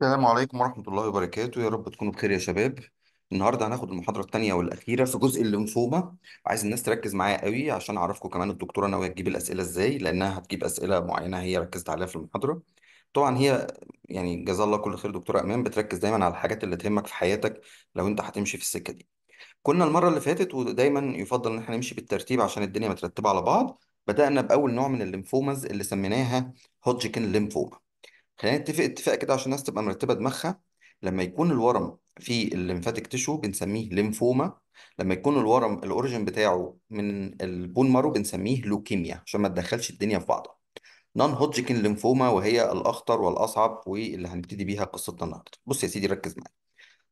السلام عليكم ورحمة الله وبركاته يا رب تكونوا بخير يا شباب النهاردة هناخد المحاضرة الثانية والأخيرة في جزء الليمفوما عايز الناس تركز معايا قوي عشان أعرفكم كمان الدكتورة ناوية تجيب الأسئلة إزاي لأنها هتجيب أسئلة معينة هي ركزت عليها في المحاضرة طبعا هي يعني جزا الله كل خير دكتورة أمام بتركز دايما على الحاجات اللي تهمك في حياتك لو أنت هتمشي في السكة دي كنا المرة اللي فاتت ودايما يفضل إن إحنا نمشي بالترتيب عشان الدنيا مترتبة على بعض بدأنا بأول نوع من الليمفومز اللي سميناها هودجكن ليمفوما خلينا نتفق اتفاق كده عشان الناس تبقى مرتبه دماغها لما يكون الورم في الليمفاتيك تيشو بنسميه ليمفوما لما يكون الورم الاوريجن بتاعه من البون مارو بنسميه لوكيميا عشان ما تدخلش الدنيا في بعضها نون هودجكن ليمفوما وهي الاخطر والاصعب واللي هنبتدي بيها قصتنا النهارده بص يا سيدي ركز معايا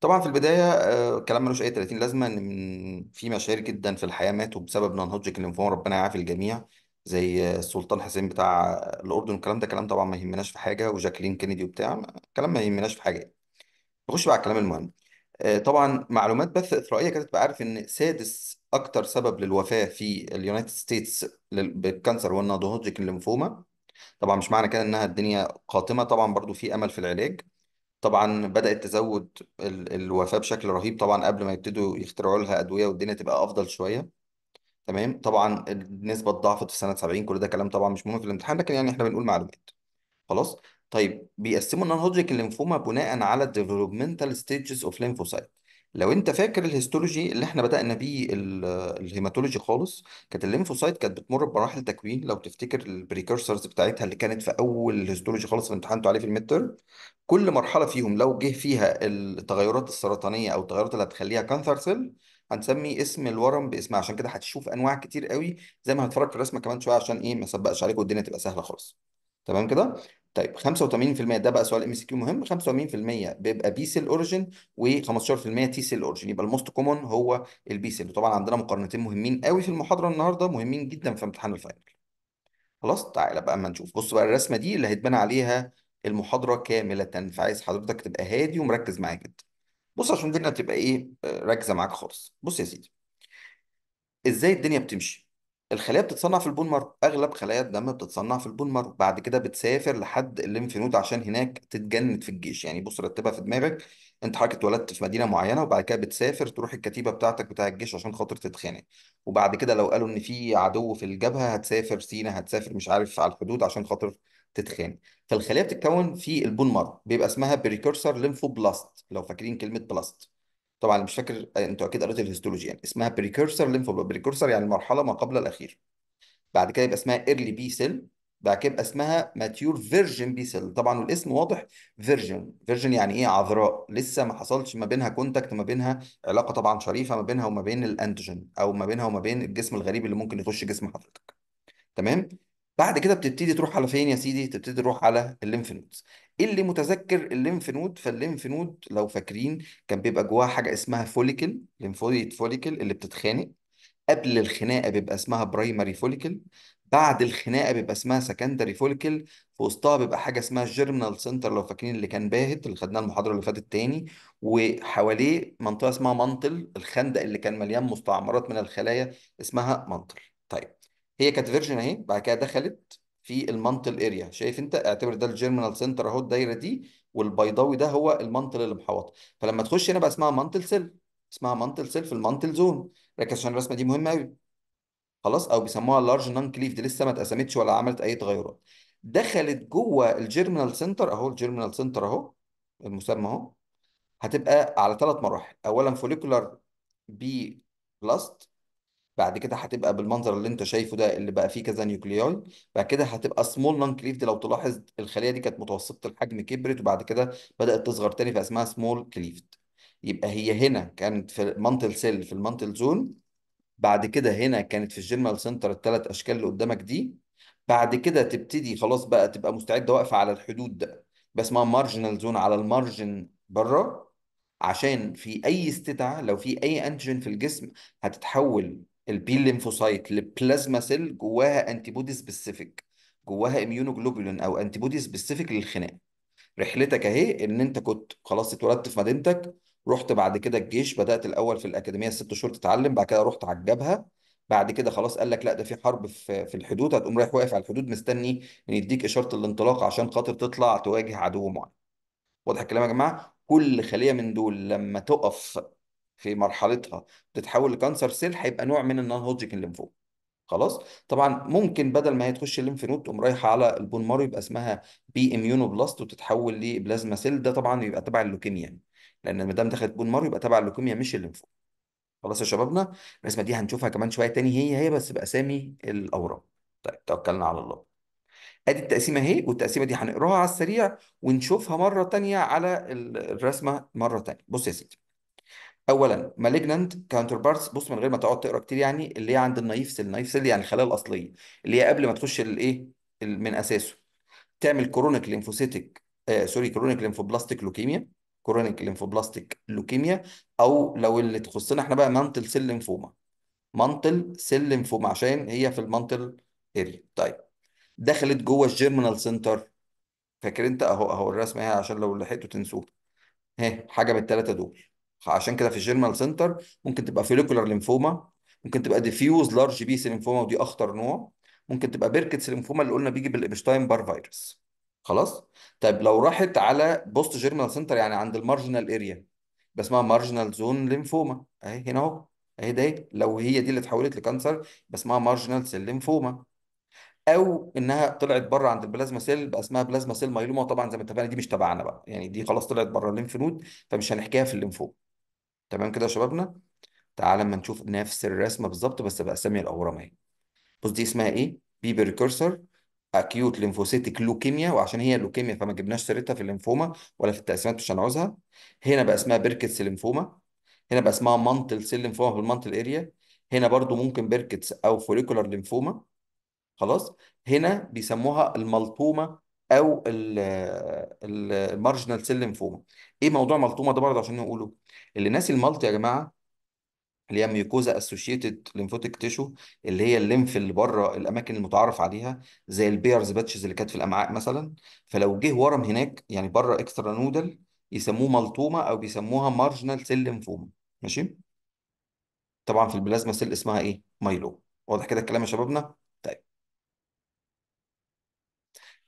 طبعا في البدايه آه، كلام ملوش اي 30 لازمه ان في مشاهير جدا في الحياه ماتوا بسبب نون هودجكن ليمفوما ربنا يعافي الجميع زي السلطان حسين بتاع الاردن والكلام ده كلام طبعا ما يهمناش في حاجه وجاكلين كينيدي وبتاع كلام ما يهمناش في حاجه نخش بقى على الكلام المهم آه، طبعا معلومات بث إثرائية كانت بعرف إن سادس أكتر سبب للوفاة في اليونايتد ستيتس بالكانسر هو النودوهودجكن الليمفوما طبعا مش معنى كده إنها الدنيا قاتمة طبعا برضو في أمل في العلاج طبعا بدأت تزود الوفاة بشكل رهيب طبعا قبل ما يبتدوا يخترعوا لها أدوية والدنيا تبقى أفضل شوية تمام طبعا النسبه اتضاعفت في سنه 70 كل ده كلام طبعا مش مهم في الامتحان لكن يعني احنا بنقول معلومات خلاص طيب بيقسموا النون هودجيك الليمفوما بناء على الديفلوبمنتال ستيجز اوف ليمفوسايت لو انت فاكر الهيستولوجي اللي احنا بدأنا بيه الهيماتولوجي خالص كانت الليمفوسايت كانت بتمر بمراحل تكوين لو تفتكر البريكرسرز بتاعتها اللي كانت في اول الهيستولوجي خالص اللي امتحنتوا عليه في الميد كل مرحله فيهم لو جه فيها التغيرات السرطانيه او التغيرات اللي هتخليها كانثر سيل هنسمي اسم الورم باسمها عشان كده هتشوف انواع كتير قوي زي ما هتفرج في الرسمه كمان شويه عشان ايه ما اسبقش عليك والدنيا تبقى سهله خالص تمام كده طيب 85% ده بقى سؤال ام اس كيو مهم 85% بيبقى بي سيل اوريجين و15% تي سيل اوريجين يبقى الموست كومون هو البي سيل طبعا عندنا مقارنتين مهمين قوي في المحاضره النهارده مهمين جدا في امتحان الفاينل خلاص تعالى بقى اما نشوف بص بقى الرسمه دي اللي هيتبنى عليها المحاضره كامله فعايز حضرتك تبقى هادي ومركز معايا جدا بص عشان الدنيا تبقى ايه ركزه آه، راكزه معاك خالص بص يا سيدي ازاي الدنيا بتمشي الخلايا بتتصنع في البون مارو اغلب خلايا الدم بتتصنع في البون مارو بعد كده بتسافر لحد الليمف نود عشان هناك تتجند في الجيش يعني بص رتبها في دماغك انت حضرتك اتولدت في مدينه معينه وبعد كده بتسافر تروح الكتيبه بتاعتك بتاع الجيش عشان خاطر تتخانق وبعد كده لو قالوا ان في عدو في الجبهه هتسافر سينا هتسافر مش عارف على الحدود عشان خاطر تتخان فالخليه بتتكون في البون مارو بيبقى اسمها بريكورسر ليمفوبلاست لو فاكرين كلمه بلاست طبعا مش فاكر انتوا اكيد قريتوا الهيستولوجي يعني اسمها بريكورسر ليمفوبلاست بريكورسر يعني المرحله ما قبل الاخير بعد كده يبقى اسمها ايرلي بي سيل بعد كده يبقى اسمها ماتيور فيرجن بي سيل طبعا الاسم واضح فيرجن فيرجن يعني ايه عذراء لسه ما حصلش ما بينها كونتاكت ما بينها علاقه طبعا شريفه ما بينها وما بين الانتيجين او ما بينها وما بين الجسم الغريب اللي ممكن يخش جسم حضرتك تمام بعد كده بتبتدي تروح على فين يا سيدي تبتدي تروح على الليمف نودز إيه اللي متذكر الليمف نود فالليمف نود لو فاكرين كان بيبقى جواها حاجه اسمها فوليكل ليمفويد فوليكل اللي بتتخانق قبل الخناقه بيبقى اسمها برايمري فوليكل بعد الخناقه بيبقى اسمها سكندري فوليكل في وسطها بيبقى حاجه اسمها الجيرمينال سنتر لو فاكرين اللي كان باهت اللي خدناه المحاضره اللي فاتت تاني وحواليه منطقه اسمها منطل الخندق اللي كان مليان مستعمرات من الخلايا اسمها منطل طيب هي كانت فيرجن اهي بعد كده دخلت في المانتل اريا شايف انت اعتبر ده الجيرمينال سنتر اهو الدايره دي والبيضاوي ده هو المانتل اللي محوطه فلما تخش هنا بقى اسمها مانتل سيل اسمها مانتل سيل في المانتل زون ركز عشان الرسمه دي مهمه قوي خلاص او بيسموها اللارج نان كليف دي لسه ما اتقسمتش ولا عملت اي تغيرات دخلت جوه الجيرمينال سنتر اهو الجيرمينال سنتر اهو المسمى اهو هتبقى على ثلاث مراحل اولا فوليكولار بي بلاست بعد كده هتبقى بالمنظر اللي انت شايفه ده اللي بقى فيه كذا نيوكليوي بعد كده هتبقى سمول نون دي لو تلاحظ الخليه دي كانت متوسطه الحجم كبرت وبعد كده بدات تصغر تاني فاسمها سمول كليفت يبقى هي هنا كانت في المانتل سيل في المانتل زون بعد كده هنا كانت في الجيرمال سنتر الثلاث اشكال اللي قدامك دي بعد كده تبتدي خلاص بقى تبقى مستعده واقفه على الحدود ده بس اسمها مارجنال زون على المارجن بره عشان في اي استدعاء لو في اي انتيجين في الجسم هتتحول البي ليمفوسايت للبلازما سيل جواها انتي بودي سبيسيفيك جواها اميونوجلوبولين او انتي بودي سبيسيفيك للخناق رحلتك اهي ان انت كنت خلاص اتولدت في مدينتك رحت بعد كده الجيش بدات الاول في الاكاديميه ست شهور تتعلم بعد كده رحت على الجبهه بعد كده خلاص قال لك لا ده في حرب في في الحدود هتقوم رايح واقف على الحدود مستني ان يديك اشاره الانطلاق عشان خاطر تطلع تواجه عدو معين واضح الكلام يا جماعه كل خليه من دول لما تقف في مرحلتها بتتحول لكانسر سيل هيبقى نوع من النون هودجكن ليمفوما خلاص طبعا ممكن بدل ما هي تخش الليمف نود تقوم رايحه على البون مارو يبقى اسمها بي اميونو بلاست وتتحول لبلازما سيل ده طبعا يبقى تبع اللوكيميا يعني. لان ما دام دخلت بون مارو يبقى تبع اللوكيميا مش الليمفوما خلاص يا شبابنا الرسمه دي هنشوفها كمان شويه تاني هي هي بس باسامي الاورام طيب توكلنا على الله ادي التقسيمه اهي والتقسيمه دي هنقراها على السريع ونشوفها مره تانية على الرسمه مره تانية بص يا سيدي اولا مالجنانت كاونتر بارتس بص من غير ما تقعد تقرا كتير يعني اللي هي عند النايف سيل النايف سيل يعني الخلايا الاصليه اللي هي قبل ما تخش الايه من اساسه تعمل كرونيك ليمفوسيتك آه سوري كرونيك ليمفوبلاستيك لوكيميا كرونيك ليمفوبلاستيك لوكيميا او لو اللي تخصنا احنا بقى مانتل سيل ليمفوما مانتل سيل ليمفوما عشان هي في المانتل اريا طيب دخلت جوه الجيرمنال سنتر فاكر انت اهو اهو الرسمه اهي عشان لو لحقتوا تنسوه ها حاجه من الثلاثه دول عشان كده في الجيرمال سنتر ممكن تبقى فيليكولار ليمفوما ممكن تبقى ديفيوز لارج بي ليمفوما ودي اخطر نوع ممكن تبقى بيركتس ليمفوما اللي قلنا بيجي بالابشتاين بار فيروس خلاص طيب لو راحت على بوست جيرمال سنتر يعني عند المارجنال اريا بس اسمها مارجنال زون ليمفوما اهي هنا اهو اهي ده لو هي دي اللي اتحولت لكانسر يبقى اسمها مارجنال سيل ليمفوما او انها طلعت بره عند البلازما سيل بقى اسمها بلازما سيل مايلوما طبعا زي ما اتفقنا دي مش تبعنا بقى يعني دي خلاص طلعت بره الليمف نود فمش هنحكيها في الليمفوما تمام كده يا شبابنا تعال اما نشوف نفس الرسمه بالظبط بس باسامي الاورام اهي بص دي اسمها ايه بي بريكورسر اكيوت ليمفوسيتك لوكيميا وعشان هي لوكيميا فما جبناش سيرتها في الليمفوما ولا في التقسيمات مش هنعوزها هنا بقى اسمها بيركتس ليمفوما هنا بقى اسمها مانتل سيل ليمفوما في المانتل اريا هنا برضو ممكن بيركتس او فوليكولار ليمفوما خلاص هنا بيسموها الملطومه او المارجنال سيل ليمفوما ايه موضوع ملطومه ده برضه عشان نقوله اللي ناسي المالتي يا جماعه اللي هي ميوكوزا اسوشيتد ليمفوتيك تيشو اللي هي الليمف اللي بره الاماكن المتعارف عليها زي البيرز باتشز اللي كانت في الامعاء مثلا فلو جه ورم هناك يعني بره اكسترا نودل يسموه ملطومه او بيسموها مارجنال سيل ليمفوما ماشي طبعا في البلازما سيل اسمها ايه مايلو واضح كده الكلام يا شبابنا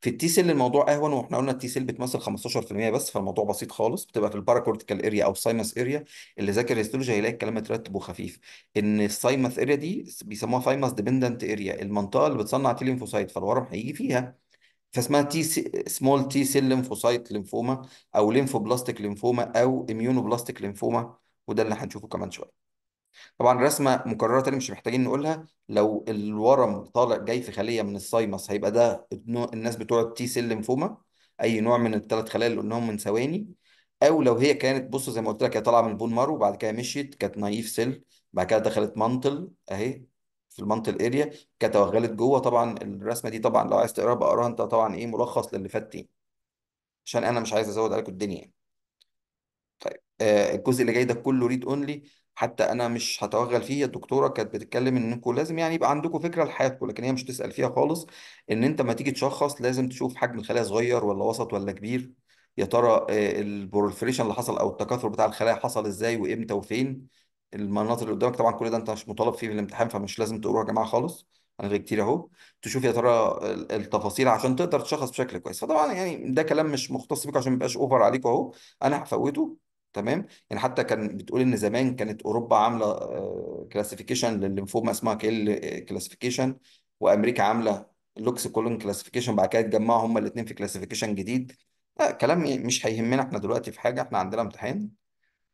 في التي سيل الموضوع اهون واحنا قلنا التي سيل بتمثل 15% بس فالموضوع بسيط خالص بتبقى في الباراكورتيكال اريا او السايمس اريا اللي ذاكر هيستولوجي هيلاقي الكلام مترتب وخفيف ان السايمس اريا دي بيسموها ثايمس ديبندنت اريا المنطقه اللي بتصنع تي ليمفوسايت فالورم هيجي فيها فاسمها تي سمول تي سيل ليمفوسايت ليمفوما او ليمفوبلاستيك ليمفوما او اميونوبلاستيك ليمفوما وده اللي هنشوفه كمان شويه طبعا رسمه مكرره تاني مش محتاجين نقولها لو الورم طالع جاي في خليه من السايمس هيبقى ده الناس بتوع التي سيل لمفوما اي نوع من الثلاث خلايا اللي قلناهم من ثواني او لو هي كانت بص زي ما قلت لك هي طالعه من البون مارو وبعد كده مشيت كانت نايف سيل بعد كده دخلت مانتل اهي في المانتل اريا كتوغلت جوه طبعا الرسمه دي طبعا لو عايز تقراها بقى انت طبعا ايه ملخص للي فات تاني عشان انا مش عايز ازود عليكم الدنيا يعني. طيب آه الجزء اللي جاي ده كله ريد اونلي حتى انا مش هتوغل فيه الدكتوره كانت بتتكلم انكم لازم يعني يبقى عندكم فكره لحياتكم لكن هي مش تسال فيها خالص ان انت ما تيجي تشخص لازم تشوف حجم الخلايا صغير ولا وسط ولا كبير يا ترى آه، البروفريشن اللي حصل او التكاثر بتاع الخلايا حصل ازاي وامتى وفين المناطق اللي قدامك طبعا كل ده انت مش مطالب فيه في الامتحان فمش لازم تقولوا يا جماعه خالص انا غير كتير اهو تشوف يا ترى التفاصيل عشان تقدر تشخص بشكل كويس فطبعا يعني ده كلام مش مختص بيكم عشان ما يبقاش اوفر عليكم اهو انا هفوته تمام يعني حتى كان بتقول ان زمان كانت اوروبا عامله كلاسيفيكيشن آه، للليمفوما اسمها كيل كلاسيفيكيشن آه، وامريكا عامله لوكس كولون كلاسيفيكيشن بعد كده اتجمعوا هما الاثنين في كلاسيفيكيشن جديد لا كلام مش هيهمنا احنا دلوقتي في حاجه احنا عندنا امتحان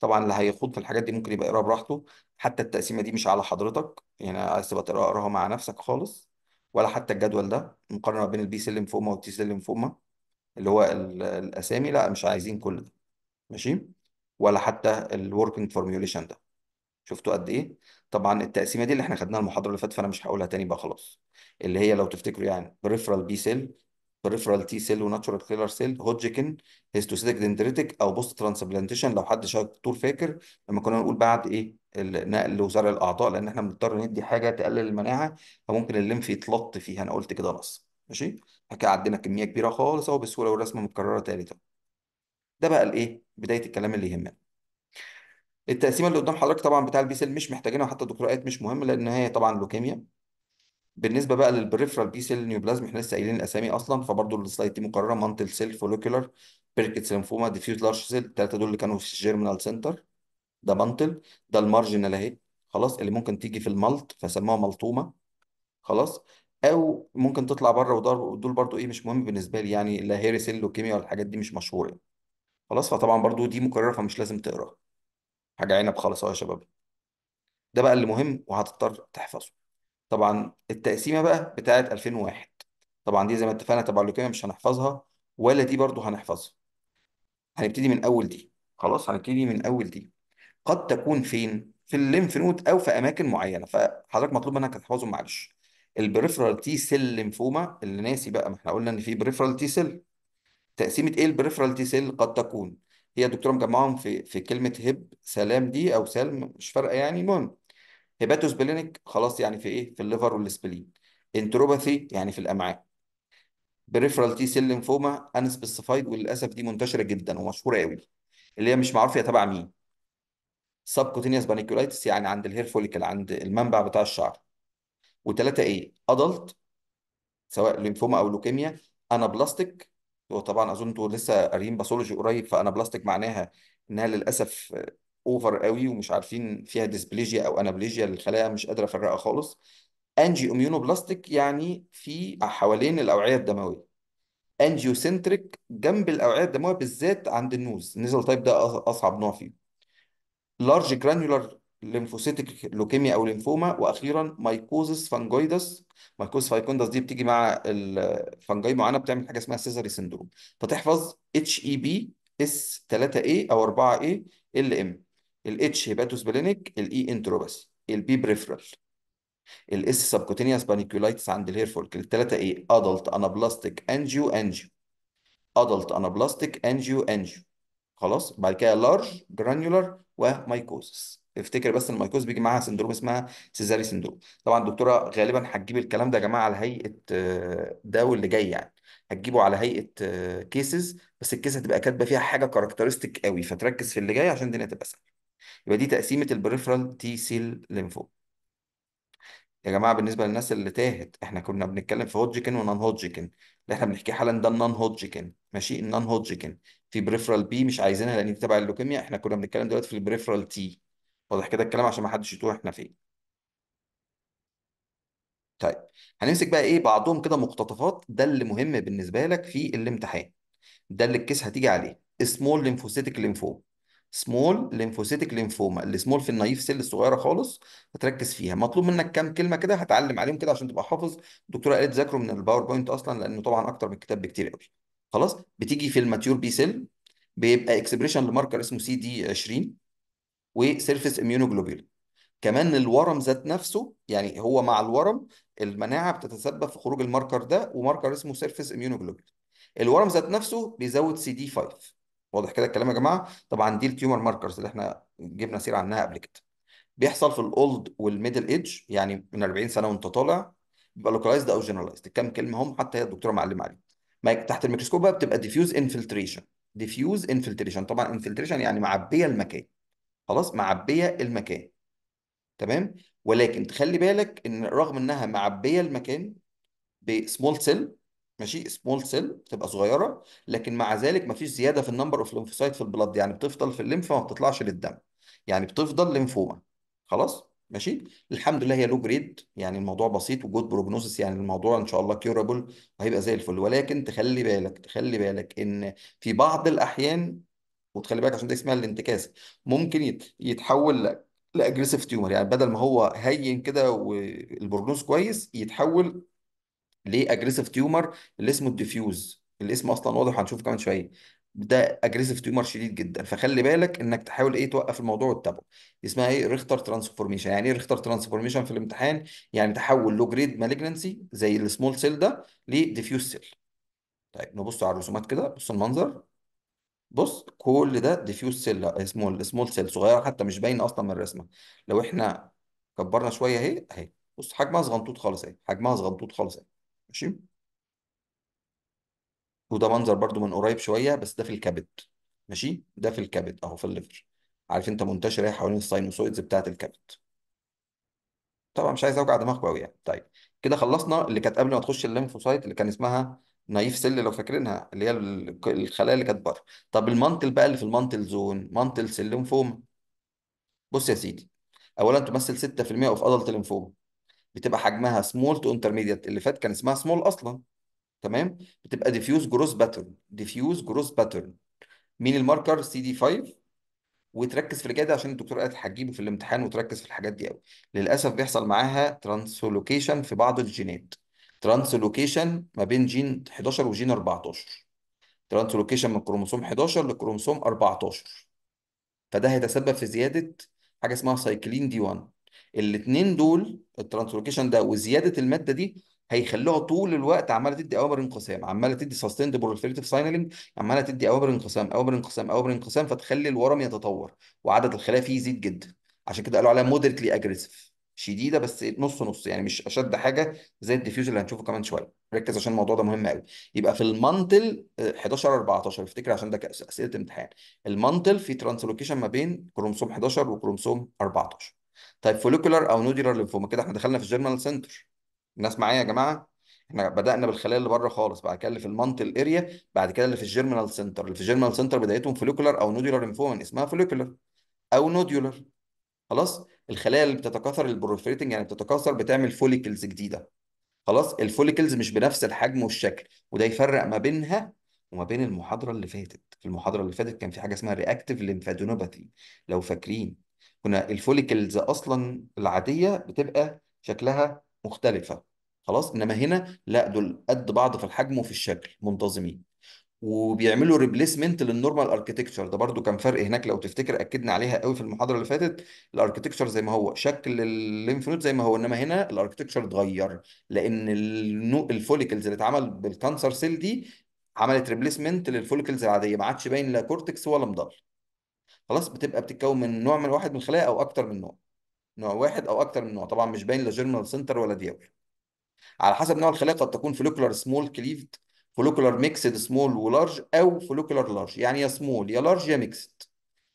طبعا اللي هيخوض في الحاجات دي ممكن يبقى يقراها براحته حتى التقسيمه دي مش على حضرتك يعني عايز تبقى تقراها مع نفسك خالص ولا حتى الجدول ده مقارنه بين البي سيل فوما والتي سيل فوما اللي هو الاسامي لا مش عايزين كل ده ماشي ولا حتى الوركينج فورميوليشن ده شفتوا قد ايه طبعا التقسيمه دي اللي احنا خدناها المحاضره اللي فاتت فانا مش هقولها تاني بقى خلاص اللي هي لو تفتكروا يعني بريفرال بي سيل بريفرال تي سيل وناتشورال كيلر سيل هوجكن هيستوسيتك دندريتك او بوست ترانسبلانتيشن لو حد طول فاكر لما كنا نقول بعد ايه النقل وزرع الاعضاء لان احنا بنضطر ندي حاجه تقلل المناعه فممكن الليمف يتلط فيها انا قلت كده بس ماشي كده عدينا كميه كبيره خالص اهو بالصوره والرسمه متكرره تاني طبعا ده بقى الايه بدايه الكلام اللي يهمنا التقسيمه اللي قدام حضرتك طبعا بتاع البي سيل مش محتاجينها حتى دكتورات مش مهم لان هي طبعا لوكيميا بالنسبه بقى للبريفرال بي سيل نيوبلازم احنا لسه قايلين الاسامي اصلا فبرضه السلايد دي مقرره مانتل سيل فولوكيولر بيركتس لنفوما ديفيوز لارج سيل الثلاثه دول اللي كانوا في الجيرمنال سنتر ده مانتل ده المارجنال اهي خلاص اللي ممكن تيجي في الملط فسموها ملطومه خلاص او ممكن تطلع بره ودول برضو ايه مش مهم بالنسبه لي يعني لا هيري سيل لوكيميا والحاجات دي مش مشهوره خلاص فطبعا برضو دي مكررة فمش لازم تقرا حاجة عنب خالص اهو يا شباب ده بقى اللي مهم وهتضطر تحفظه طبعا التقسيمة بقى بتاعة 2001 طبعا دي زي ما اتفقنا تبع اللوكيميا مش هنحفظها ولا دي برضو هنحفظها هنبتدي من أول دي خلاص هنبتدي من أول دي قد تكون فين؟ في الليمف نود أو في أماكن معينة فحضرتك مطلوب منك تحفظهم معلش البريفرال تي سيل ليمفوما اللي ناسي بقى ما احنا قلنا ان في بريفرال تي سيل تقسيمه ايه البريفرال تي سيل قد تكون هي الدكتوره مجمعهم في في كلمه هب سلام دي او سلم مش فارقه يعني المهم هيباتوس خلاص يعني في ايه في الليفر والسبلين انتروباثي يعني في الامعاء بريفرال تي سيل لينفوما انسبيسيفايد وللاسف دي منتشره جدا ومشهوره قوي اللي هي مش معروف هي تبع مين كوتينيوس بانيكولايتس يعني عند الهير فوليكل عند المنبع بتاع الشعر وثلاثه ايه ادلت سواء لينفوما او لوكيميا انابلاستيك وطبعا اظن انتوا لسه قاريين باثولوجي قريب فانا بلاستيك معناها انها للاسف اوفر قوي ومش عارفين فيها ديسبليجيا او انابليجيا للخلايا مش قادره افرقها خالص انجي اميونو بلاستيك يعني في حوالين الاوعيه الدمويه انجيوسنتريك جنب الاوعيه الدمويه بالذات عند النوز النيزل تايب ده اصعب نوع فيه لارج جرانيولار ليمفوسيتك لوكيميا او ليمفوما واخيرا مايكوزس فانجويدس مايكوزس فايكوندس دي بتيجي مع الفنجاي معانا بتعمل حاجه اسمها سيزاري سندروم فتحفظ اتش اي بي اس 3 اي او 4 اي ال ام الاتش هيباتوس هيباتوسبلينيك الاي انتروباثي البي بريفرال الاس سبكوتينيوس بانيكولايتس عند الهير فولك الثلاثه اي ادلت انابلاستيك انجيو انجيو ادلت انابلاستيك انجيو انجيو خلاص بعد كده لارج جرانيولار ومايكوزس افتكر بس المايكوز بيجي معاها سندروم اسمها سيزاري سندروم طبعا الدكتوره غالبا هتجيب الكلام ده يا جماعه على هيئه آه، ده واللي جاي يعني هتجيبه على هيئه كيسز آه، بس الكيس هتبقى كاتبه فيها حاجه كاركترستيك قوي فتركز في اللي جاي عشان الدنيا تبقى سهله يبقى دي تقسيمه البريفرال تي سيل ليمفو يا جماعه بالنسبه للناس اللي تاهت احنا كنا بنتكلم في هودجكن ونان هودجكن اللي احنا بنحكيه حالا ده النان هودجكن ماشي النان هودجكن في بريفرال بي مش عايزينها لان دي تبع اللوكيميا احنا كنا بنتكلم دلوقتي في البريفرال تي واضح كده الكلام عشان ما حدش يتوه احنا فين طيب هنمسك بقى ايه بعضهم كده مقتطفات ده اللي مهم بالنسبه لك في الامتحان ده اللي الكيس هتيجي عليه سمول ليمفوسيتك ليمفوما سمول ليمفوسيتك ليمفوما سمول في النايف سيل الصغيره خالص هتركز فيها مطلوب منك كام كلمه كده هتعلم عليهم كده عشان تبقى حافظ الدكتوره قالت ذاكره من الباوربوينت اصلا لانه طبعا اكتر من الكتاب بكتير قوي خلاص بتيجي في الماتيور بي سيل بيبقى اكسبريشن لماركر اسمه سي دي 20 وسيرفيس اميونوجلوبيل كمان الورم ذات نفسه يعني هو مع الورم المناعه بتتسبب في خروج الماركر ده وماركر اسمه سيرفيس اميونوجلوبيل الورم ذات نفسه بيزود سي دي 5 واضح كده الكلام يا جماعه طبعا دي التيومر ماركرز اللي احنا جبنا سيره عنها قبل كده بيحصل في الاولد والميدل ايدج يعني من 40 سنه وانت طالع بيبقى لوكاليزد او جنرالايزد كم كلمه هم حتى هي الدكتوره معلمه ما تحت الميكروسكوب بقى بتبقى ديفيوز انفلتريشن ديفيوز انفلتريشن طبعا انفلتريشن يعني معبيه المكان خلاص معبيه المكان تمام ولكن تخلي بالك ان رغم انها معبيه المكان بسمول سيل ماشي سمول سيل بتبقى صغيره لكن مع ذلك مفيش زياده في النمبر اوف ليمفوسايت في البلد يعني بتفضل في الليمفا ما بتطلعش للدم يعني بتفضل ليمفوما خلاص ماشي الحمد لله هي لو جريد يعني الموضوع بسيط وجود بروجنوسيس يعني الموضوع ان شاء الله كيورابل وهيبقى زي الفل ولكن تخلي بالك تخلي بالك ان في بعض الاحيان وتخلي بالك عشان ده اسمها الانتكاسه ممكن يتحول لاجريسيف تيومر يعني بدل ما هو هين كده والبرنوس كويس يتحول لاجريسيف تيومر اللي اسمه الديفيوز اسمه اصلا واضح هنشوفه كمان شويه ده اجريسيف تيومر شديد جدا فخلي بالك انك تحاول ايه توقف الموضوع وتتابعه اسمها ايه ريختر ترانسفورميشن يعني ايه ريختر ترانسفورميشن في الامتحان يعني تحول لو جريد مالجنسي زي السمول سيل ده لديفيوز سيل طيب نبص على الرسومات كده بص المنظر بص كل ده ديفيوز سيل سمول سمول سيل صغيره حتى مش باينه اصلا من الرسمه لو احنا كبرنا شويه اهي اهي بص حجمها صغنطوط خالص اهي حجمها صغنطوط خالص اهي ماشي وده منظر برده من قريب شويه بس ده في الكبد ماشي ده في الكبد اهو في الليفر عارف انت منتشر ايه حوالين الساينوسويدز بتاعه الكبد طبعا مش عايز اوجع دماغك قوي يعني طيب كده خلصنا اللي كانت قبل ما تخش الليمفوسايت اللي كان اسمها نايف سيل لو فاكرينها اللي هي الخلايا اللي كانت بره طب المانتل بقى اللي في المانتل زون مانتل سيل لينفوما بص يا سيدي اولا تمثل 6% اوف ادلت لينفوما بتبقى حجمها سمول تو انترميديت اللي فات كان اسمها سمول اصلا تمام بتبقى ديفيوز جروس باترن ديفيوز جروس باترن مين الماركر سي دي 5 وتركز في الجاده عشان الدكتور قالت هتجيبه في الامتحان وتركز في الحاجات دي قوي للاسف بيحصل معاها ترانسلوكيشن في بعض الجينات ترانسلوكيشن ما بين جين 11 وجين 14 ترانسلوكيشن من كروموسوم 11 لكروموسوم 14 فده هيتسبب في زياده حاجه اسمها سايكلين دي 1 الاثنين دول الترانسلوكيشن ده وزياده الماده دي هيخلوها طول الوقت عماله تدي اوامر انقسام عماله تدي سستيند بروفيرتيف ساينالينج عماله تدي اوامر انقسام اوامر انقسام اوامر انقسام فتخلي الورم يتطور وعدد الخلايا فيه يزيد جدا عشان كده قالوا عليها مودريتلي اجريسيف شديده بس نص نص يعني مش اشد حاجه زي الديفيوز اللي هنشوفه كمان شويه ركز عشان الموضوع ده مهم قوي يبقى في المانتل 11 آه، 14 افتكر عشان ده اسئله امتحان المانتل في ترانسلوكيشن ما بين كروموسوم 11 وكروموسوم 14 طيب فوليكولار او نودولار ليمفوما كده احنا دخلنا في الجيرمال سنتر الناس معايا يا جماعه احنا بدانا بالخلايا اللي بره خالص بعد كده اللي في المانتل اريا بعد كده اللي في الجيرمال سنتر اللي في الجيرمال سنتر بدايتهم فوليكولار او نودولار ليمفوما اسمها فوليكولار او نودولار خلاص الخلايا اللي بتتكاثر البروفريتنج يعني بتتكاثر بتعمل فوليكلز جديده خلاص الفوليكلز مش بنفس الحجم والشكل وده يفرق ما بينها وما بين المحاضره اللي فاتت في المحاضره اللي فاتت كان في حاجه اسمها رياكتيف ليمفادينوباثي لو فاكرين كنا الفوليكلز اصلا العاديه بتبقى شكلها مختلفه خلاص انما هنا لا دول قد بعض في الحجم وفي الشكل منتظمين وبيعملوا ريبليسمنت للنورمال اركتكتشر ده برضو كان فرق هناك لو تفتكر اكدنا عليها قوي في المحاضره اللي فاتت الاركتكتشر زي ما هو شكل الليمف نود زي ما هو انما هنا الاركتكتشر اتغير لان الفوليكلز اللي اتعمل بالكانسر سيل دي عملت ريبليسمنت للفوليكلز العاديه ما عادش باين لا كورتكس ولا مضل خلاص بتبقى بتتكون من نوع من واحد من الخلايا او اكتر من نوع نوع واحد او اكتر من نوع طبعا مش باين لا جيرمال سنتر ولا ديابل على حسب نوع الخلايا قد تكون فوليكولار سمول كليفد فولوكولار ميكسد سمول ولارج او فولوكولار لارج يعني يا سمول يا لارج يا ميكسد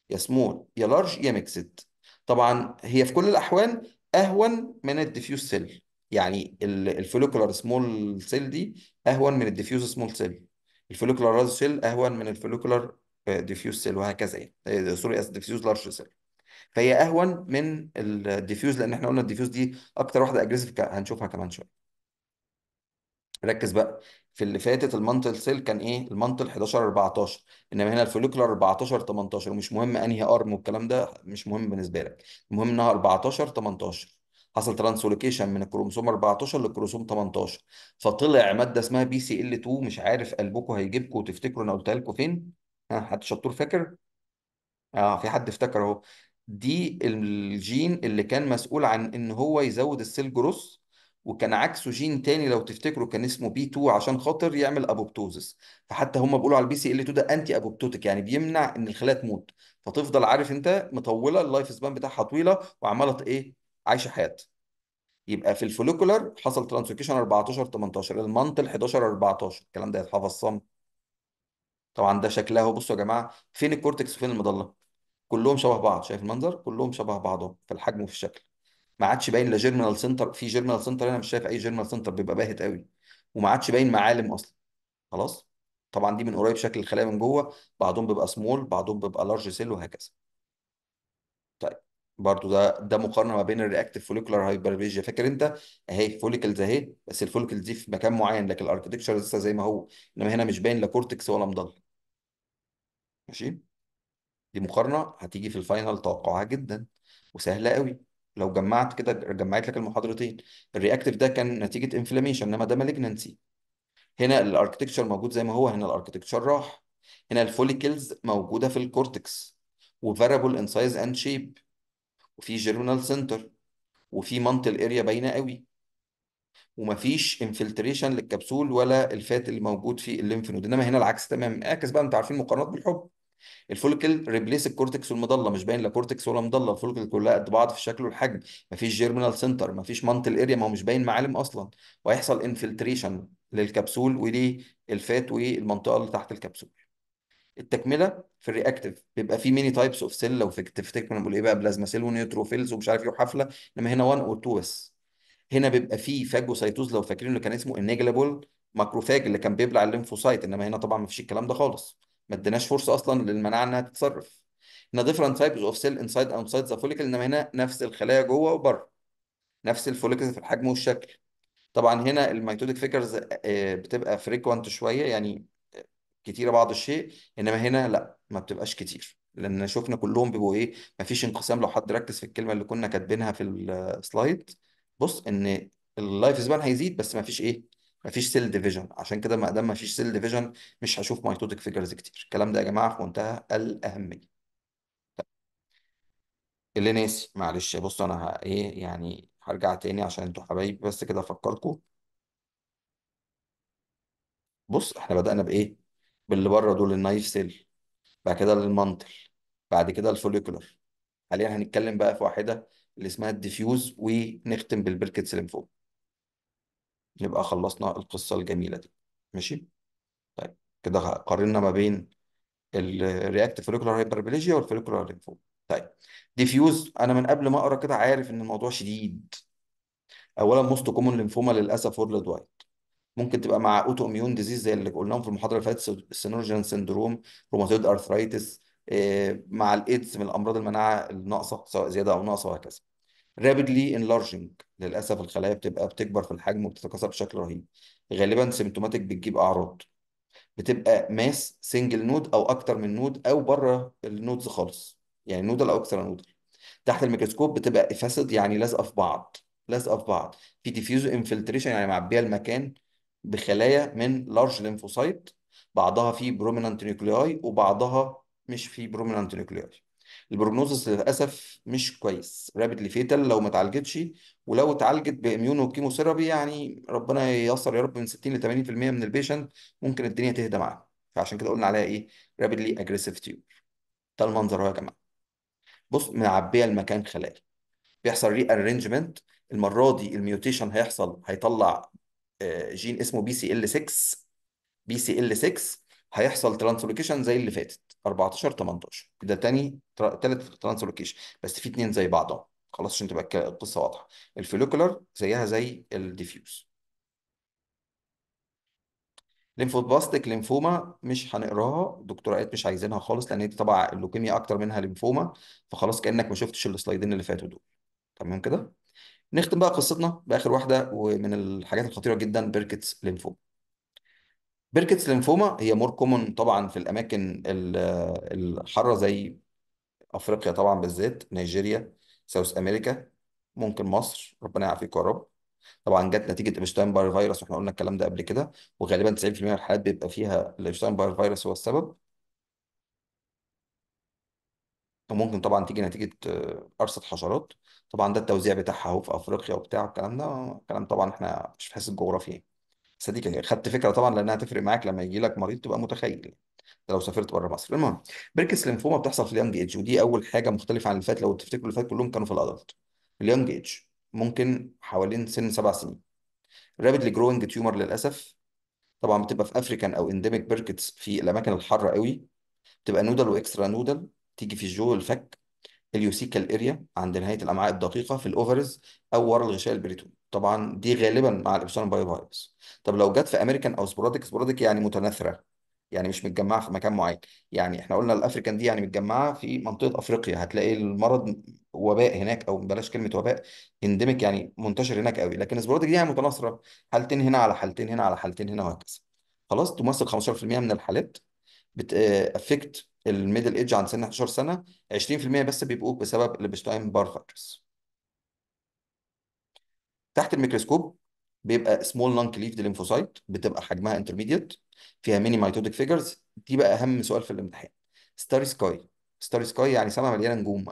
يا سمول يا لارج يا ميكسد طبعا هي في كل الاحوال اهون من الديفيوز سيل يعني الفولوكولار سمول سيل دي اهون من الديفيوز سمول سيل الفولوكولار لارج سيل اهون من الفولوكولار ديفيوز سيل وهكذا يعني سوري اس ديفيوز لارج سيل فهي اهون من الديفيوز لان احنا قلنا الديفيوز دي اكتر واحده اجريسيف هنشوفها كمان شويه ركز بقى في اللي فاتت المانتل سيل كان ايه المانتل 11 14 انما هنا الفوليكولر 14 18 ومش مهم انهي ارم والكلام ده مش مهم بالنسبه لك المهم انها 14 18 حصل ترانسلوكيشن من الكروموسوم 14 للكروموسوم 18 فطلع ماده اسمها بي سي ال 2 مش عارف قلبكم هيجيبكم وتفتكروا انا قلتها لكم فين ها حد شطور فاكر اه في حد افتكر اهو دي الجين اللي كان مسؤول عن ان هو يزود السيل جروث وكان عكسه جين تاني لو تفتكروا كان اسمه بي 2 عشان خاطر يعمل ابوبتوزس فحتى هم بيقولوا على البي سي ال 2 ده انتي ابوبتوتيك يعني بيمنع ان الخلايا تموت فتفضل عارف انت مطوله اللايف سبان بتاعها طويله وعماله ايه عايشه حياه يبقى في الفوليكولر حصل ترانسوكيشن 14 18 المنطل 11 14 الكلام ده هيتحفظ صم طبعا ده شكلها بصوا يا جماعه فين الكورتكس وفين المضله كلهم شبه بعض شايف المنظر كلهم شبه بعضهم في الحجم وفي الشكل ما عادش باين لا جيرمينال سنتر في جيرمينال سنتر انا مش شايف اي جيرمينال سنتر بيبقى باهت قوي وما عادش باين معالم اصلا خلاص طبعا دي من قريب شكل الخلايا من جوه بعضهم بيبقى سمول بعضهم بيبقى لارج سيل وهكذا طيب برضو ده ده مقارنه ما بين الرياكتيف فوليكولار هايبرفيجيا فاكر انت اهي فوليكلز اهي بس الفوليكلز دي في مكان معين لكن الاركتكشر لسه زي ما هو انما هنا مش باين لا كورتكس ولا مضل ماشي دي مقارنه هتيجي في الفاينل توقعها جدا وسهله قوي لو جمعت كده جمعت لك المحاضرتين الرياكتيف ده كان نتيجه انفلاميشن انما ده مالجننسي هنا الاركتكتشر موجود زي ما هو هنا الاركتكتشر راح هنا الفوليكلز موجوده في الكورتكس وفاريبل ان سايز اند شيب وفي جيرونال سنتر وفي مانتل اريا باينه قوي ومفيش انفلتريشن للكبسول ولا الفات اللي موجود في الليمف نود انما هنا العكس تمام اعكس بقى انتوا عارفين مقارنات بالحب الفولكل ريبليس الكورتكس والمضله مش باين لا كورتكس ولا مضله الفولكل كلها قد بعض في الشكل والحجم مفيش جيرمينال سنتر مفيش مانتل اريا ما هو مش باين معالم اصلا وهيحصل انفلتريشن للكبسول وللفات والمنطقه اللي تحت الكبسول التكمله في الرياكتيف بيبقى في ميني تايبس اوف سيل لو تفتكر بنقول ايه بقى بلازما سيل ونيوتروفيلز ومش عارف ايه وحفله انما هنا 1 او 2 بس هنا بيبقى في فاجوسايتوز لو فاكرين اللي كان اسمه النيجلابول ماكروفاج اللي كان بيبلع الليمفوسايت انما هنا طبعا ما فيش الكلام ده خالص ما اديناش فرصه اصلا للمناعه انها تتصرف هنا different types of cell inside and outside the follicle انما هنا نفس الخلايا جوه وبره نفس الفوليكلز في الحجم والشكل طبعا هنا الميتوتيك فيكرز آه، بتبقى فريكوانت شويه يعني كتيره بعض الشيء انما هنا لا ما بتبقاش كتير لان شفنا كلهم بيبقوا ايه ما فيش انقسام لو حد ركز في الكلمه اللي كنا كاتبينها في السلايد بص ان اللايف سبان هيزيد بس ما فيش ايه مفيش سيل ديفيجن عشان كده ما دام مفيش سيل ديفيجن مش هشوف مايتوتك فيجرز كتير الكلام ده يا جماعه في منتهى الاهميه طيب. اللي ناسي معلش بص انا ايه يعني هرجع تاني عشان انتوا حبايبي بس كده افكركم بص احنا بدأنا بايه باللي بره دول النايف سيل بعد كده المانتل بعد كده الفوليكولر حاليا هنتكلم بقى في واحده اللي اسمها الديفيوز ونختم بالبركتس فوق نبقى خلصنا القصة الجميلة دي ماشي طيب كده قارنا ما بين الرياكت فوليكولار هايبربليجيا والفوليكولار ليمفوما طيب ديفيوز انا من قبل ما اقرا كده عارف ان الموضوع شديد اولا موست كومون ليمفوما للاسف وورلد وايد ممكن تبقى مع اوتو اميون ديزيز زي اللي قلناهم في المحاضره اللي فاتت سينورجن سندروم روماتويد ارثرايتس مع الايدز من الامراض المناعه الناقصه سواء زياده او ناقصه وهكذا rapidly enlarging للاسف الخلايا بتبقى بتكبر في الحجم وبتتكاثر بشكل رهيب غالبا سيمتوماتيك بتجيب اعراض بتبقى ماس سنجل نود او اكتر من نود او بره النودز خالص يعني نودل او اكثر نودل تحت الميكروسكوب بتبقى افاسد يعني لازقه في بعض لازقه في بعض في ديفيوز انفلتريشن يعني معبيه المكان بخلايا من لارج ليمفوسايت بعضها فيه برومينانت نيوكلياي وبعضها مش فيه برومينانت نيوكلياي البروجنوزس للاسف مش كويس رابيدلي فيتال لو ما اتعالجتش ولو اتعالجت وكيمو وكيموثيرابي يعني ربنا ييسر يا رب من 60 ل 80% من البيشنت ممكن الدنيا تهدى معاه فعشان كده قلنا عليها ايه رابيدلي اجريسيف تيومر ده المنظر اهو يا جماعه بص معبيه المكان خلايا بيحصل ري ارينجمنت المره دي الميوتيشن هيحصل هيطلع جين آه، اسمه بي سي ال 6 بي سي ال 6 هيحصل ترانسلوكيشن زي اللي فاتت 14 18 ده تاني تالت ترانسلوكيشن بس في اتنين زي بعضهم خلاص عشان تبقى القصه واضحه الفلوكولر زيها زي الديفيوز ليمفوبلاستيك ليمفوما مش هنقراها الدكتوره قالت مش عايزينها خالص لان هي تبع اللوكيميا اكتر منها ليمفوما فخلاص كانك ما شفتش السلايدين اللي فاتوا دول تمام كده نختم بقى قصتنا باخر واحده ومن الحاجات الخطيره جدا بيركتس ليمفوما بيركتس لينفوما هي مور كومون طبعا في الاماكن الحاره زي افريقيا طبعا بالذات نيجيريا ساوث امريكا ممكن مصر ربنا يعافيك يا رب طبعا جت نتيجه ابشتاين باير فيروس واحنا قلنا الكلام ده قبل كده وغالبا 90% من الحالات بيبقى فيها الابشتاين باير فيروس هو السبب وممكن طبعا تيجي نتيجه قرصه حشرات طبعا ده التوزيع بتاعها اهو في افريقيا وبتاع الكلام ده كلام طبعا احنا مش في حس الجغرافيا صديقي يعني خدت فكره طبعا لانها هتفرق معاك لما يجي لك مريض تبقى متخيل ده لو سافرت بره مصر المهم بيركس لينفوما بتحصل في اليونج ايج ودي اول حاجه مختلفه عن اللي فات لو تفتكروا اللي فات كلهم كانوا في الادلت اليونج ايج ممكن حوالين سن سبع سنين رابيدلي جروينج تيومر للاسف طبعا بتبقى في افريكان او انديميك بيركتس في الاماكن الحاره قوي بتبقى نودل واكسترا نودل تيجي في الجو الفك اليوسيكال اريا عند نهايه الامعاء الدقيقه في الاوفرز او ورا الغشاء البريتوني طبعا دي غالبا مع الابسون باي فايروس طب لو جت في امريكان او سبورادك سبورادك يعني متناثره يعني مش متجمعه في مكان معين يعني احنا قلنا الافريكان دي يعني متجمعه في منطقه افريقيا هتلاقي المرض وباء هناك او بلاش كلمه وباء اندمك يعني منتشر هناك قوي لكن سبورادك دي يعني متناثره حالتين هنا على حالتين هنا على حالتين هنا وهكذا خلاص تمثل 15% من الحالات بتأفكت آه، الميدل ايدج عند سن 11 سنه 20% بس بيبقوا بسبب البشتاين بار فاكتورز تحت الميكروسكوب بيبقى سمول نون كليف ليمفوسايت بتبقى حجمها انترميديت فيها ميني مايتوتيك فيجرز دي بقى اهم سؤال في الامتحان ستاري سكاي ستاري سكاي يعني سما مليانه نجوم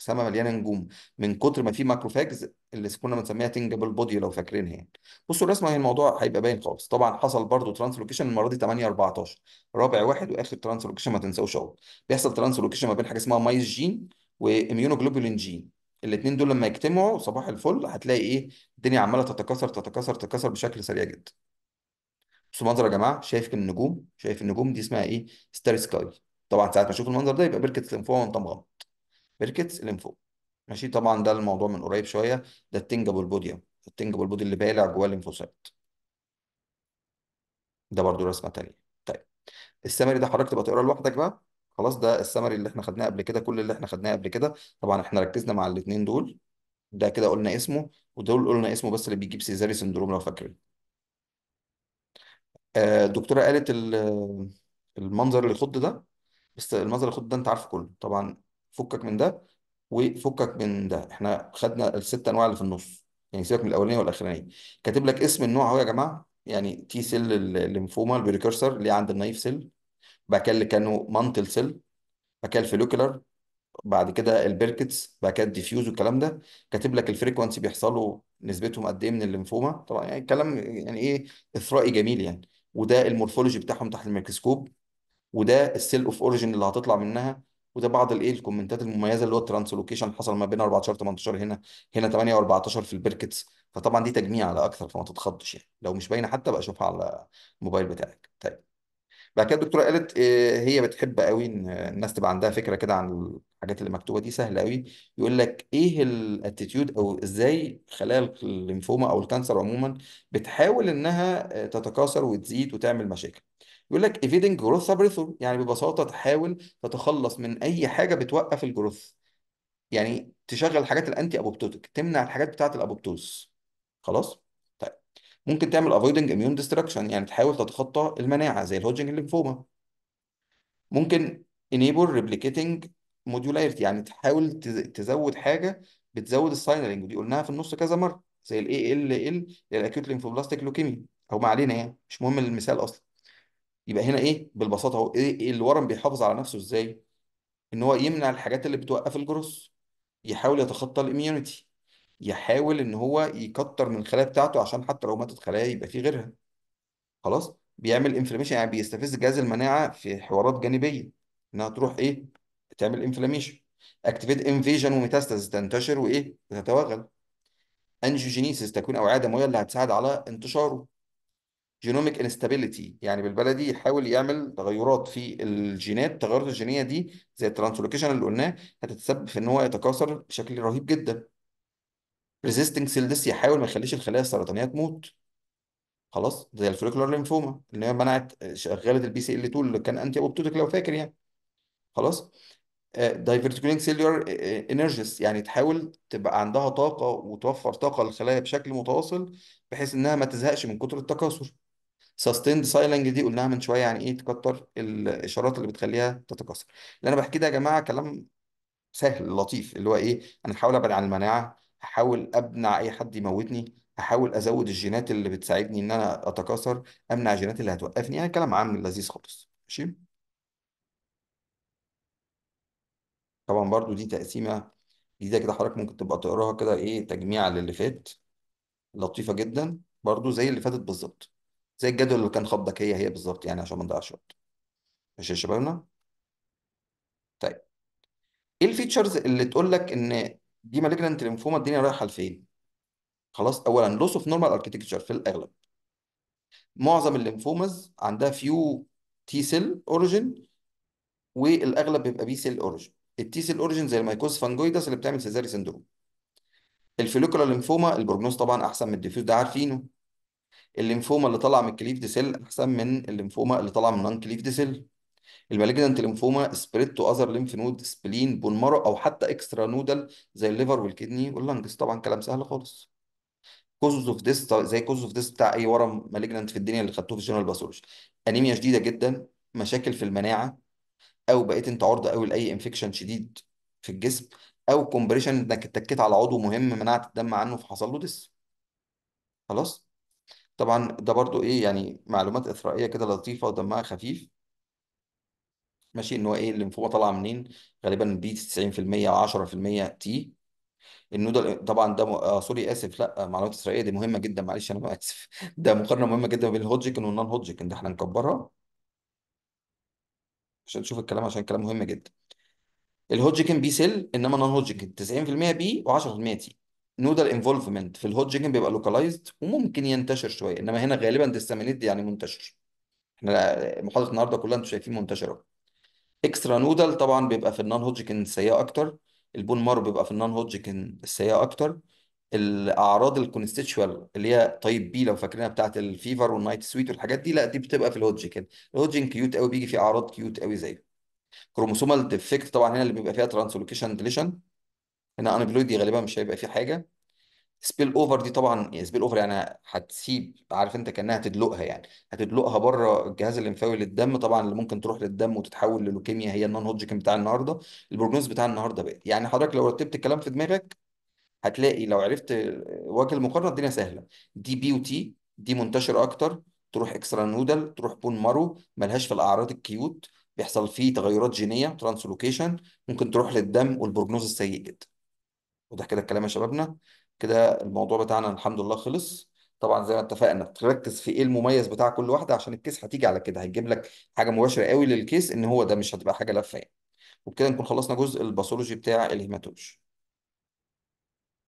سما مليانه نجوم من كتر ما في ماكروفاجز اللي كنا بنسميها تنجبل بودي لو فاكرينها يعني بصوا الرسمه هي الموضوع هيبقى باين خالص طبعا حصل برضو ترانسلوكيشن المره دي 8 14 رابع واحد واخر ترانسلوكيشن ما تنساوش اهو بيحصل ترانسلوكيشن ما بين حاجه اسمها مايس جين واميونوجلوبولين جين الاثنين دول لما يجتمعوا صباح الفل هتلاقي ايه الدنيا عماله تتكاثر تتكاثر تتكاثر بشكل سريع جدا بصوا المنظر يا جماعه شايف النجوم شايف النجوم دي اسمها ايه ستار سكاي طبعا ساعات ما اشوف المنظر ده يبقى بركه ليمفوما وانت مغمض بيركتس ليمفوما ماشي طبعا ده الموضوع من قريب شويه ده التنجبل بوديوم يعني. التنجبل بودي اللي بالع جوه الليمفوسايت ده برضو رسمه ثانيه طيب السمري ده حضرتك تبقى تقراه لوحدك بقى خلاص ده السمري اللي احنا خدناه قبل كده كل اللي احنا خدناه قبل كده طبعا احنا ركزنا مع الاثنين دول ده كده قلنا اسمه ودول قلنا اسمه بس اللي بيجيب سيزاري سندروم لو فاكرين الدكتوره آه، قالت المنظر اللي خد ده بس المنظر اللي خد ده انت عارفه كله طبعا فكك من ده وفكك من ده احنا خدنا الست انواع اللي في النص يعني سيبك من الاولانيه والاخرانيه كاتب لك اسم النوع اهو يا جماعه يعني تي سيل الليمفوما البريكرسر اللي عند النايف سيل بعد كده اللي كانوا مانتل سيل بعد كده الفلوكلر بعد كده البيركتس بعد كده الديفيوز والكلام ده كاتب لك الفريكونسي بيحصلوا نسبتهم قد ايه من الليمفوما طبعا يعني الكلام يعني ايه اثرائي جميل يعني وده المورفولوجي بتاعهم تحت الميكروسكوب وده السيل اوف اوريجن اللي هتطلع منها وده بعض الايه الكومنتات المميزه اللي هو الترانسلوكيشن حصل ما بين 14 18 هنا هنا 8 و14 في البركتس فطبعا دي تجميع على اكثر فما تتخضش يعني لو مش باينه حتى بقى شوفها على الموبايل بتاعك طيب بعد كده الدكتوره قالت آه، هي بتحب قوي ان الناس تبقى عندها فكره كده عن الحاجات اللي مكتوبه دي سهله قوي يقول لك ايه الاتيتيود او ازاي خلايا الليمفوما او الكانسر عموما بتحاول انها آه، تتكاثر وتزيد وتعمل مشاكل يقول لك ايفيدنج جروث سابريسور يعني ببساطه تحاول تتخلص من اي حاجه بتوقف الجروث يعني تشغل الحاجات الانتي ابوبتوتيك تمنع الحاجات بتاعه الابوبتوز خلاص طيب ممكن تعمل افويدنج اميون destruction يعني تحاول تتخطى المناعه زي الهوجنج الليمفوما ممكن انيبل ريبليكيتنج modularity يعني تحاول تزود حاجه بتزود الساينالينج ودي قلناها في النص كذا مره زي الاي ال ال الاكيوت ليمفوبلاستيك لوكيميا او ما علينا يعني مش مهم المثال اصلا يبقى هنا ايه بالبساطه اهو ايه, إيه الورم بيحافظ على نفسه ازاي ان هو يمنع الحاجات اللي بتوقف الجروث يحاول يتخطى الاميونيتي يحاول ان هو يكتر من الخلايا بتاعته عشان حتى لو ماتت خلايا يبقى في غيرها خلاص بيعمل انفلاميشن يعني بيستفز جهاز المناعه في حوارات جانبيه انها تروح ايه تعمل انفلاميشن اكتيفيت انفيجن وميتاستاز تنتشر وايه تتوغل انجيوجينيسيس تكون اوعيه دمويه اللي هتساعد على انتشاره جينوميك انستابيليتي يعني بالبلدي يحاول يعمل تغيرات في الجينات التغيرات الجينيه دي زي الترانسلوكيشن اللي قلناه هتتسبب في ان هو يتكاثر بشكل رهيب جدا ريزيستنج سيل ديس يحاول ما يخليش الخلايا السرطانيه تموت خلاص زي الفوليكولار ليمفوما اللي هي منعت آه، شغاله البي سي ال 2 اللي كان انتي اوبتوتيك لو فاكر يعني خلاص دايفرتيكولينج سيلولار انرجيز يعني تحاول تبقى عندها طاقه وتوفر طاقه للخلايا بشكل متواصل بحيث انها ما تزهقش من كتر التكاثر sustained سايلنج دي قلناها من شويه يعني ايه تكتر الاشارات اللي بتخليها تتكاثر اللي انا بحكي ده يا جماعه كلام سهل لطيف اللي هو ايه انا بحاول ابعد عن المناعه هحاول امنع اي حد يموتني هحاول ازود الجينات اللي بتساعدني ان انا اتكاثر امنع الجينات اللي هتوقفني يعني كلام عام لذيذ خالص ماشي طبعا برضو دي تقسيمه جديده كده حضرتك ممكن تبقى تقراها كده ايه تجميع للي فات لطيفه جدا برضو زي اللي فاتت بالظبط زي الجدول اللي كان خضك هي هي بالظبط يعني عشان ما نضيعش وقت ماشي يا شبابنا طيب ايه الفيتشرز اللي تقول لك ان دي مالجنت ليمفوما الدنيا رايحه لفين خلاص اولا لوس اوف نورمال اركتكتشر في الاغلب معظم الليمفومز عندها فيو تي سيل اوريجين والاغلب بيبقى بي سيل اوريجين التي سيل اوريجين زي المايكوز فانجويدس اللي بتعمل سيزاري سندروم الفيلوكولا ليمفوما البروجنوز طبعا احسن من الديفيوز ده عارفينه الليمفوما اللي طالعه من الكليف دي سيل احسن من الليمفوما اللي طالعه من نون كليف دي سيل المالجنت ليمفوما سبريد تو اذر ليمف نود سبلين بون مارو او حتى اكسترا نودل زي الليفر والكدني واللنجز طبعا كلام سهل خالص كوزز اوف ديس زي كوزز اوف ديس بتاع اي ورم مالجنت في الدنيا اللي خدتوه في جنرال باثولوجي انيميا شديده جدا مشاكل في المناعه او بقيت انت عرضه قوي لاي انفكشن شديد في الجسم او كومبريشن انك اتكيت على عضو مهم منعت الدم عنه فحصل له ديس خلاص طبعا ده برضو ايه يعني معلومات اثرائيه كده لطيفه ودمها خفيف ماشي ان هو ايه الليمفوما طالعه منين غالبا بي 90% 10% تي انه ده طبعا ده م... آه سوري اسف لا معلومات اسرائيليه دي مهمه جدا معلش انا اسف ده مقارنه مهمه جدا بين الهودجكن والنون هودجكن ده احنا نكبرها عشان تشوف الكلام عشان الكلام مهم جدا الهودجكن بي سيل انما النون هودجكن 90% بي و10% تي نودال انفولفمنت في الهوت بيبقى لوكاليزد وممكن ينتشر شويه انما هنا غالبا ديستامينيت دي يعني منتشر احنا محاضره النهارده كلها انتم شايفين منتشره اكسترا نودال طبعا بيبقى في النون هوتجكن السيئه اكتر البون مارو بيبقى في النون هوتجكن السيئه اكتر الاعراض الكونستيتشوال اللي هي طيب بي لو فاكرينها بتاعه الفيفر والنايت سويت والحاجات دي لا دي بتبقى في الهوتجكن الهوتجكن كيوت قوي بيجي فيه اعراض كيوت قوي زيه كروموسومال ديفكت طبعا هنا اللي بيبقى فيها ترانسلوكيشن ديليشن هنا دي غالبا مش هيبقى فيه حاجه سبيل اوفر دي طبعا سبيل يعني اوفر يعني هتسيب عارف انت كانها تدلقها يعني هتدلقها بره الجهاز الليمفاوي للدم طبعا اللي ممكن تروح للدم وتتحول للوكيميا هي النون هودجكن بتاع النهارده البروجنوز بتاع النهارده بقى يعني حضرتك لو رتبت الكلام في دماغك هتلاقي لو عرفت وجه المقارنه الدنيا سهله دي بي وتي دي منتشره اكتر تروح اكسترا نودل تروح بون مارو ملهاش في الاعراض الكيوت بيحصل فيه تغيرات جينيه ترانسلوكيشن ممكن تروح للدم والبروجنوز السيء جدا واضح كده الكلام يا شبابنا كده الموضوع بتاعنا الحمد لله خلص طبعا زي ما اتفقنا تركز في ايه المميز بتاع كل واحده عشان الكيس هتيجي على كده هيجيب لك حاجه مباشره قوي للكيس ان هو ده مش هتبقى حاجه لفه يعني وبكده نكون خلصنا جزء الباثولوجي بتاع الهيماتولوجي